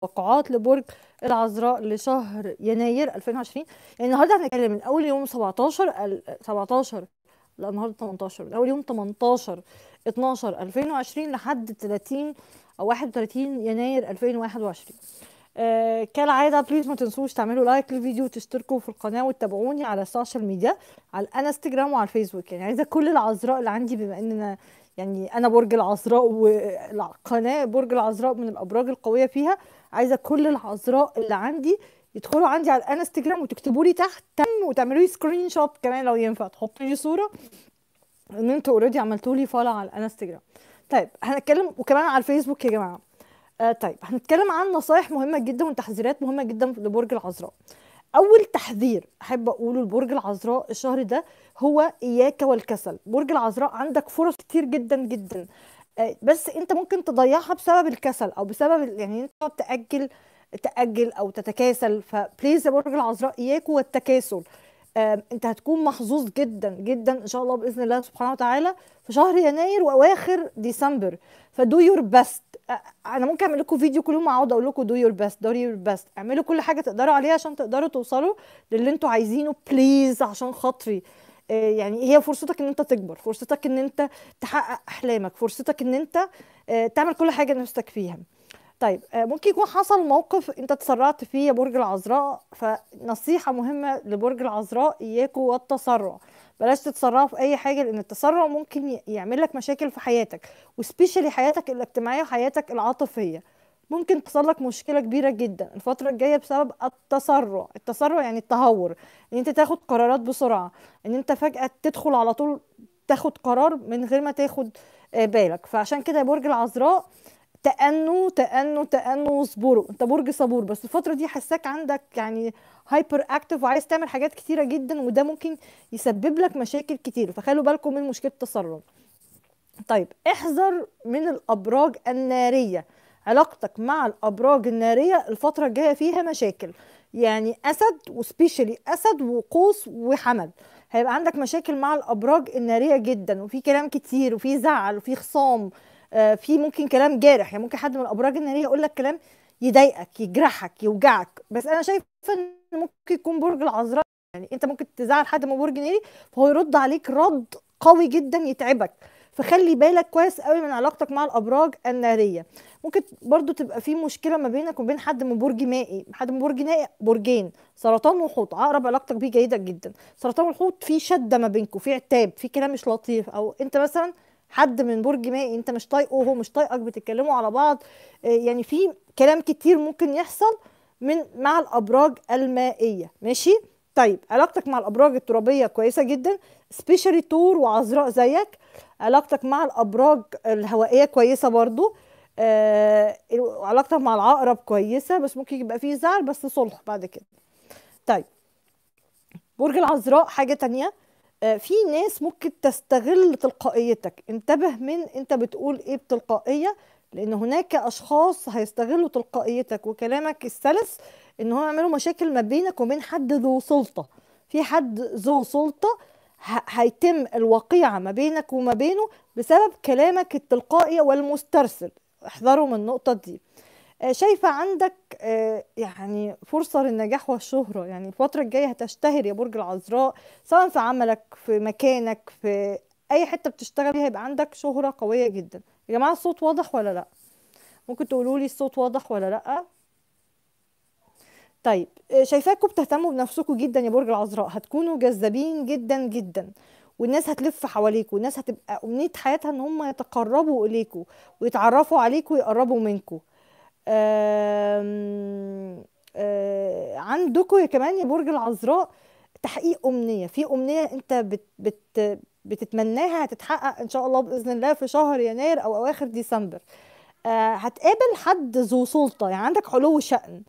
توقعات لبرج العذراء لشهر يناير 2020 يعني النهارده هنتكلم من اول يوم 17 17 لا النهارده 18 من اول يوم 18 12 2020 لحد 30 او 31 يناير 2021 آه كالعاده بليز ما تنسوش تعملوا لايك للفيديو وتشتركوا في القناه وتتابعوني على السوشيال ميديا على الانستجرام وعلى الفيسبوك يعني عايزه كل العذراء اللي عندي بما اننا يعني انا برج العذراء والقناه برج العذراء من الابراج القويه فيها عايزه كل العذراء اللي عندي يدخلوا عندي على الانستجرام وتكتبوا لي تحت تم وتعملوا لي سكرين شوت كمان لو ينفع تحطوا لي صوره ان انتوا اوريدي عملتوا لي فولو على الانستجرام طيب هنتكلم وكمان على الفيسبوك يا جماعه آه طيب هنتكلم عن نصايح مهمه جدا وتحذيرات مهمه جدا لبرج العذراء اول تحذير احب اقوله لبرج العذراء الشهر ده هو اياك والكسل برج العذراء عندك فرص كتير جدا جدا آه، بس انت ممكن تضيعها بسبب الكسل او بسبب يعني انت تقعد تاجل تاجل او تتكاسل فبليز يا برج العذراء اياك والتكاسل انت هتكون محظوظ جدا جدا ان شاء الله باذن الله سبحانه وتعالى في شهر يناير واواخر ديسمبر فدو يور بيست انا ممكن اعمل لكم فيديو كل يوم اقعد اقول لكم دو يور بيست دو يور بيست اعملوا كل حاجه تقدروا عليها عشان تقدروا توصلوا للي انتوا عايزينه بليز عشان خاطري آه، يعني هي فرصتك ان انت تكبر فرصتك ان انت تحقق احلامك فرصتك ان انت آه، تعمل كل حاجه نفسك فيها طيب آه، ممكن يكون حصل موقف انت تسرعت فيه يا برج العذراء فنصيحه مهمه لبرج العذراء اياكوا والتسرع بلاش تتسرعوا في اي حاجه لان التسرع ممكن يعمل لك مشاكل في حياتك وسبيشالي حياتك الاجتماعيه وحياتك العاطفيه ممكن تحصل لك مشكله كبيره جدا الفتره الجايه بسبب التسرع التسرع يعني التهور ان انت تاخد قرارات بسرعه ان انت فجاه تدخل على طول تاخد قرار من غير ما تاخد آه، بالك فعشان كده برج العذراء تأنوا تأنوا تأنوا واصبروا انت برج صبور بس الفترة دي حساك عندك يعني هايبر اكتف وعايز تعمل حاجات كتيرة جدا وده ممكن يسبب لك مشاكل كتير فخلوا بالكم من مشكلة التسرع طيب احذر من الابراج النارية علاقتك مع الابراج الناريه الفتره الجايه فيها مشاكل يعني اسد وسبيشالي اسد وقوس وحمل هيبقى عندك مشاكل مع الابراج الناريه جدا وفي كلام كتير وفي زعل وفي خصام آه في ممكن كلام جارح يعني ممكن حد من الابراج الناريه يقول لك كلام يضايقك يجرحك يوجعك بس انا شايفه ان ممكن يكون برج العذراء يعني انت ممكن تزعل حد من برج ناري فهو يرد عليك رد قوي جدا يتعبك فخلي بالك كويس قوي من علاقتك مع الابراج الناريه ممكن برضو تبقى في مشكله ما بينك وبين حد من برج مائي حد من برج مائي برجين سرطان وحوت عقرب علاقتك بيه جيده جدا سرطان وحوت في شده ما بينكم في عتاب في كلام مش لطيف او انت مثلا حد من برج مائي انت مش طايقه وهو مش طايقك بتتكلموا على بعض آه، يعني في كلام كتير ممكن يحصل من مع الابراج المائيه ماشي طيب علاقتك مع الابراج الترابيه كويسه جدا سبيشالي تور وعذراء زيك علاقتك مع الابراج الهوائيه كويسه برضو آه علاقتك مع العقرب كويسه بس ممكن يبقى فيه زعل بس صلح بعد كده طيب برج العذراء حاجه تانية آه في ناس ممكن تستغل تلقائيتك انتبه من انت بتقول ايه بتلقائيه لان هناك اشخاص هيستغلوا تلقائيتك وكلامك السلس ان هم يعملوا مشاكل ما بينك وبين حد ذو سلطه في حد ذو سلطه هيتم الوقيعه ما بينك وما بينه بسبب كلامك التلقائي والمسترسل احذروا من النقطه دي آه، شايفه عندك آه، يعني فرصه للنجاح والشهره يعني الفتره الجايه هتشتهر يا برج العذراء سواء في عملك في مكانك في اي حته بتشتغل فيها هيبقى عندك شهره قويه جدا يا جماعه الصوت واضح ولا لا ممكن تقولوا لي الصوت واضح ولا لا طيب آه، شايفاكم بتهتموا بنفسكم جدا يا برج العذراء هتكونوا جذابين جدا جدا والناس هتلف حواليكوا والناس هتبقى امنيه حياتها ان هم يتقربوا اليكوا ويتعرفوا عليكوا ويقربوا منكوا عندكوا آه، عندكم كمان يا برج العذراء تحقيق امنيه في امنيه انت بت بت بتتمناها هتتحقق ان شاء الله باذن الله في شهر يناير او اواخر ديسمبر آه، هتقابل حد ذو سلطه يعني عندك علو شأن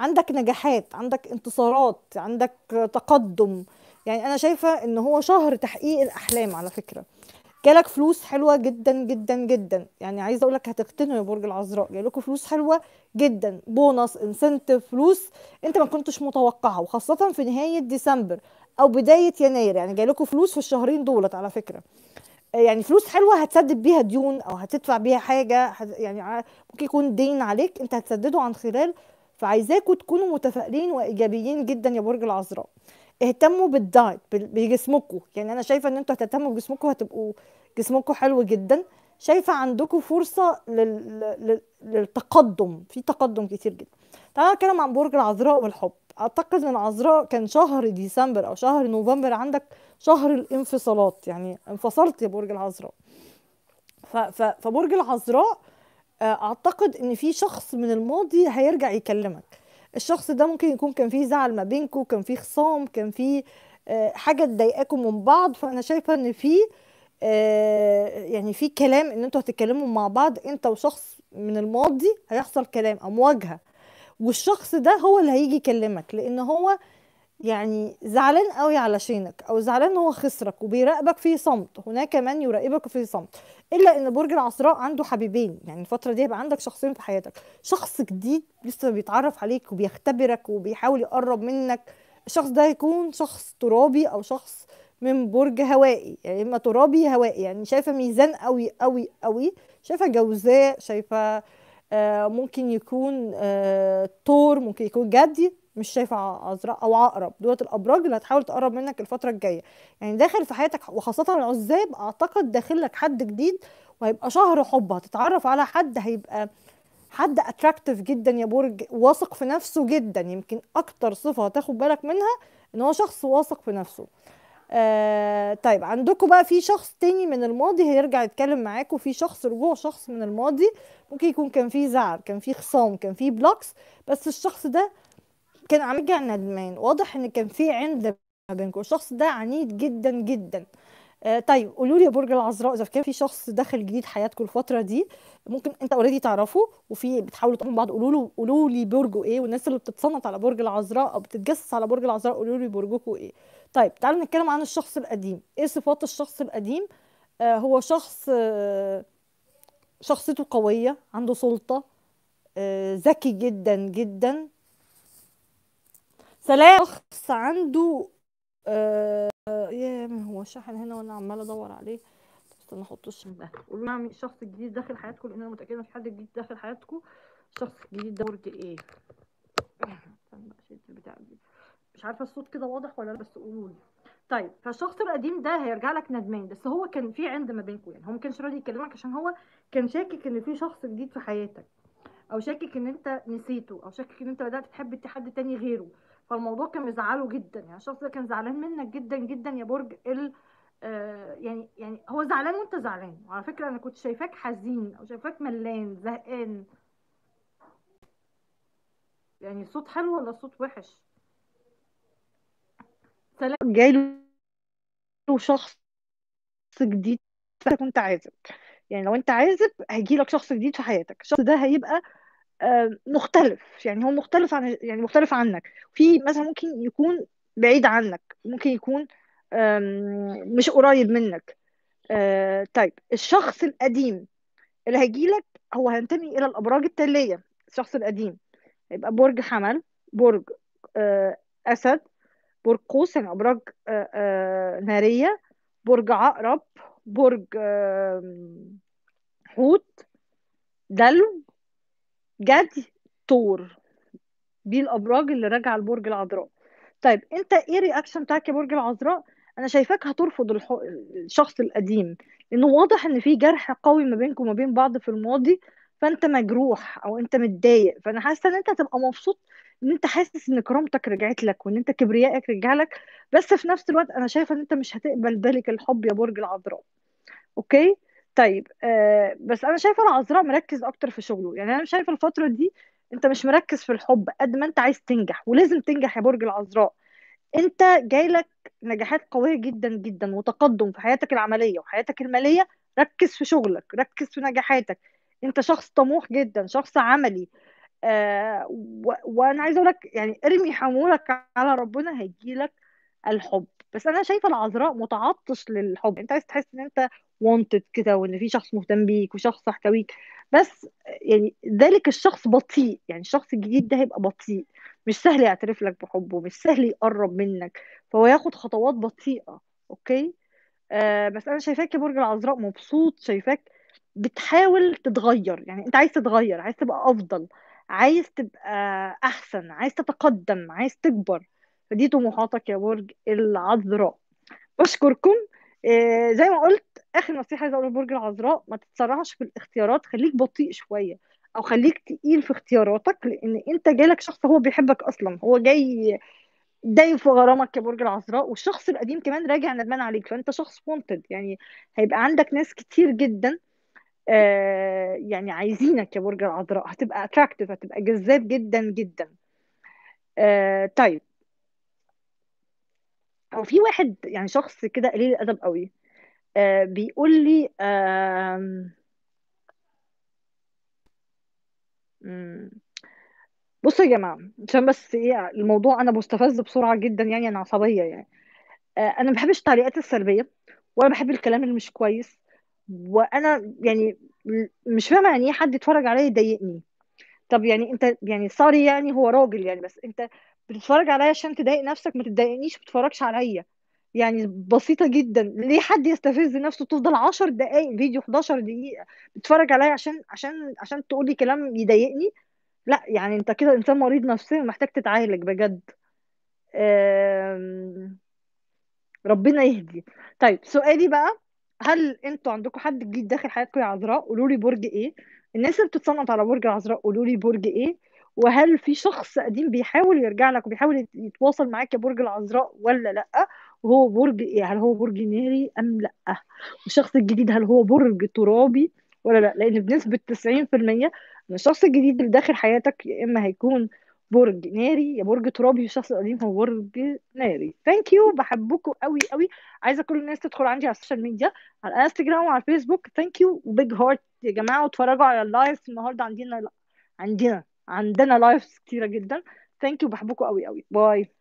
عندك نجاحات عندك انتصارات عندك تقدم يعني انا شايفه ان هو شهر تحقيق الاحلام على فكره جالك فلوس حلوه جدا جدا جدا يعني عايزه اقول لك هتقتنوا يا برج العذراء جالكوا فلوس حلوه جدا بونص انسنتف فلوس انت ما كنتش متوقعها وخاصه في نهايه ديسمبر او بدايه يناير يعني جالكوا فلوس في الشهرين دولت على فكره يعني فلوس حلوه هتسدد بيها ديون او هتدفع بيها حاجه يعني ممكن يكون دين عليك انت هتسدده عن خلال فعايزاكم تكونوا متفائلين وايجابيين جدا يا برج العذراء اهتموا بالدايت بجسمكم يعني انا شايفه ان انتوا هتهتموا بجسمكم هتبقوا جسمكم حلو جدا شايفه عندكم فرصه لل... للتقدم في تقدم كتير جدا تعالى نتكلم عن برج العذراء والحب اعتقد ان العذراء كان شهر ديسمبر او شهر نوفمبر عندك شهر الانفصالات يعني انفصلت يا برج العذراء ف... ف... فبرج العذراء آه، اعتقد ان في شخص من الماضي هيرجع يكلمك الشخص ده ممكن يكون كان فيه زعل ما بينكم كان فيه خصام كان فيه آه، حاجه تضايقكم من بعض فانا شايفه ان في آه، يعني في كلام ان انتوا هتتكلموا مع بعض انت وشخص من الماضي هيحصل كلام او مواجهه والشخص ده هو اللي هيجي يكلمك لان هو يعني زعلان قوي علشانك او زعلان هو خسرك وبيراقبك في صمت هناك من يراقبك في صمت الا ان برج العذراء عنده حبيبين يعني الفتره دي هيبقى عندك شخصين في حياتك شخص جديد لسه بيتعرف عليك وبيختبرك وبيحاول يقرب منك الشخص ده يكون شخص ترابي او شخص من برج هوائي يعني اما ترابي هوائي يعني شايفه ميزان قوي قوي قوي شايفه جوزاء شايفه آه ممكن يكون آه تور ممكن يكون جدي مش شايفه ازرق او عقرب دولت الابراج اللي هتحاول تقرب منك الفتره الجايه يعني داخل في حياتك وخاصه العزاب اعتقد داخل لك حد جديد وهيبقى شهر حب هتتعرف على حد هيبقى حد اتراكتيف جدا يا برج واثق في نفسه جدا يمكن اكتر صفه هتاخد بالك منها ان هو شخص واثق في نفسه آه طيب عندكم بقى في شخص تاني من الماضي هيرجع يتكلم معاكم في شخص رجوع شخص من الماضي ممكن يكون كان في زعل كان في خصام كان في بلوكس بس الشخص ده كان عم يرجع ندمان واضح ان كان في عند ما بينكم الشخص ده عنيد جدا جدا آه طيب قولوا لي يا برج العذراء اذا كان في شخص دخل جديد حياتكم الفتره دي ممكن انت اوريدي تعرفه وفي بتحاولوا تقوموا بعض قولوا له قولوا لي برجه ايه والناس اللي بتتصنت على برج العذراء او بتتجسس على برج العذراء قولوا لي برجكم ايه طيب تعالوا نتكلم عن الشخص القديم ايه صفات الشخص القديم آه هو شخص آه شخصيته قويه عنده سلطه آه، ذكي جدا جدا سلام شخص عنده آه يا ما هو شاحن هنا وانا عماله ادور عليه بس استنى احط الشاحن ده قولوا لنا الشخص الجديد داخل حياتكم لان انا متاكده في حد جديد داخل حياتكم الشخص الجديد ده برج ايه استنى البتاع دي مش عارفه الصوت كده واضح ولا لا بس قولوا لي طيب فالشخص القديم ده هيرجع لك ندمان بس هو كان في عند ما بينكم يعني هو ما كانش راضي يكلمك عشان هو كان شاكك ان في شخص جديد في حياتك او شاكك ان انت نسيته او شاكك ان انت بدات تحب حد تاني غيره فالموضوع كان مزعله جدا يعني الشخص ده كان زعلان منك جدا جدا يا برج ال آه، يعني يعني هو زعلان وانت زعلان وعلى فكره انا كنت شايفاك حزين او شايفاك ملان زهقان يعني الصوت حلو ولا الصوت وحش سلام جاي له شخص جديد كنت عازب يعني لو انت عازب هيجي لك شخص جديد في حياتك الشخص ده هيبقى آه، مختلف يعني هو مختلف عن يعني مختلف عنك في مثلا ممكن يكون بعيد عنك ممكن يكون مش قريب منك آه، طيب الشخص القديم اللي هيجيلك هو هينتمي الى الابراج التاليه الشخص القديم هيبقى برج حمل برج آه، اسد برج قوس يعني ابراج ناريه برج عقرب برج حوت دلو جدي طور بيه الابراج اللي راجعه لبرج العذراء طيب انت ايه الرياكشن بتاعك يا برج العذراء انا شايفاك هترفض الشخص القديم لانه واضح ان في جرح قوي ما بينكم وما بين بعض في الماضي فانت مجروح او انت متضايق فانا حاسه ان انت هتبقى مبسوط ان انت حاسس ان كرامتك رجعت لك وان انت كبريائك رجع لك بس في نفس الوقت انا شايفه ان انت مش هتقبل ذلك الحب يا برج العذراء اوكي طيب آه بس انا شايفه انا عذراء مركز اكتر في شغله يعني انا شايفه الفتره دي انت مش مركز في الحب قد ما انت عايز تنجح ولازم تنجح يا برج العذراء انت جايلك نجاحات قويه جدا جدا وتقدم في حياتك العمليه وحياتك الماليه ركز في شغلك ركز في نجاحاتك انت شخص طموح جدا شخص عملي آه و... وانا عايزه اقول لك يعني ارمي حمولك على ربنا هيجيلك الحب بس انا شايفه العذراء متعطش للحب انت عايز تحس ان انت wanted كده وان في شخص مهتم بيك وشخص حكاويك بس يعني ذلك الشخص بطيء يعني الشخص الجديد ده هيبقى بطيء مش سهل يعترف لك بحبه مش سهل يقرب منك فهو ياخد خطوات بطيئة اوكي آه بس انا شايفاك يا برج العذراء مبسوط شايفاك بتحاول تتغير يعني انت عايز تتغير عايز تبقى افضل عايز تبقى احسن عايز تتقدم عايز تكبر فدي طموحاتك يا برج العذراء بشكركم آه زي ما قلت اخر نصيحه عايزه اقولها لبرج العذراء ما تتسرعش في الاختيارات خليك بطيء شويه او خليك تقيل في اختياراتك لان انت جالك شخص هو بيحبك اصلا هو جاي دايم في غرامك يا برج العذراء والشخص القديم كمان راجع ندمان عليك فانت شخص وانتد يعني هيبقى عندك ناس كتير جدا آه يعني عايزينك يا برج العذراء هتبقى اتراكتيف هتبقى جذاب جدا جدا آه طيب او في واحد يعني شخص كده قليل الادب قوي آه، بيقول لي بصوا يا جماعه عشان بس ايه الموضوع انا مستفز بسرعه جدا يعني انا عصبيه يعني آه، انا ما بحبش التعليقات السلبيه ولا بحب الكلام اللي مش كويس وانا يعني مش فاهمه يعني ايه حد يتفرج عليا يضايقني طب يعني انت يعني سوري يعني هو راجل يعني بس انت بتتفرج عليا عشان تضايق نفسك ما تضايقنيش ما تتفرجش عليا يعني بسيطة جدا ليه حد يستفز نفسه تفضل 10 دقايق فيديو 11 دقيقة بتتفرج عليا عشان عشان عشان تقول لي كلام يضايقني لا يعني انت كده انسان مريض نفسيا محتاج تتعالج بجد ربنا يهدي طيب سؤالي بقى هل انتوا عندكم حد جديد داخل حياتكم يا عذراء قولوا لي برج ايه الناس اللي بتتصنف على برج العذراء قولوا لي برج ايه وهل في شخص قديم بيحاول يرجع لك وبيحاول يتواصل معاك يا برج العذراء ولا لا وهو برج إيه؟ هل هو برج ناري ام لا والشخص الجديد هل هو برج ترابي ولا لا لان بنسبه 90% ان الشخص الجديد اللي داخل حياتك يا اما هيكون برج ناري يا برج ترابي والشخص القديم هو برج ناري ثانك يو بحبكم قوي قوي عايزه كل الناس تدخل عندي على السوشيال ميديا على الانستجرام وعلى الفيسبوك ثانك يو وبيج هارت يا جماعه واتفرجوا على اللايف النهارده عندنا لا. عندنا عندنا لايفز كتيره جدا ثانك يو بحبكم قوي قوي باي